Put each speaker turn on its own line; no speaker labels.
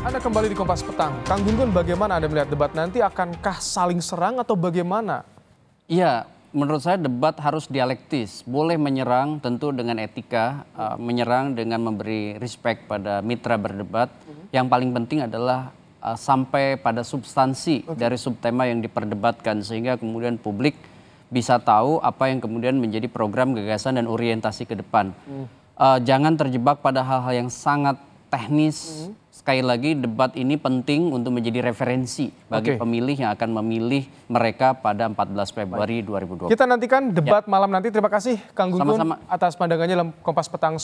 Anda kembali di Kompas Petang. Kang Gunggun, bagaimana Anda melihat debat nanti? Akankah saling serang atau bagaimana?
Iya, menurut saya debat harus dialektis. Boleh menyerang tentu dengan etika, uh, menyerang dengan memberi respect pada mitra berdebat. Mhm. Yang paling penting adalah uh, sampai pada substansi okay. dari subtema yang diperdebatkan sehingga kemudian publik bisa tahu apa yang kemudian menjadi program gagasan dan orientasi ke depan. Uh, jangan terjebak pada hal-hal yang sangat teknis. Hmm. Sekali lagi debat ini penting untuk menjadi referensi bagi okay. pemilih yang akan memilih
mereka pada 14
Februari 2020. Kita nantikan debat ya. malam nanti. Terima kasih Kang Gugun atas pandangannya dalam Kompas Petang.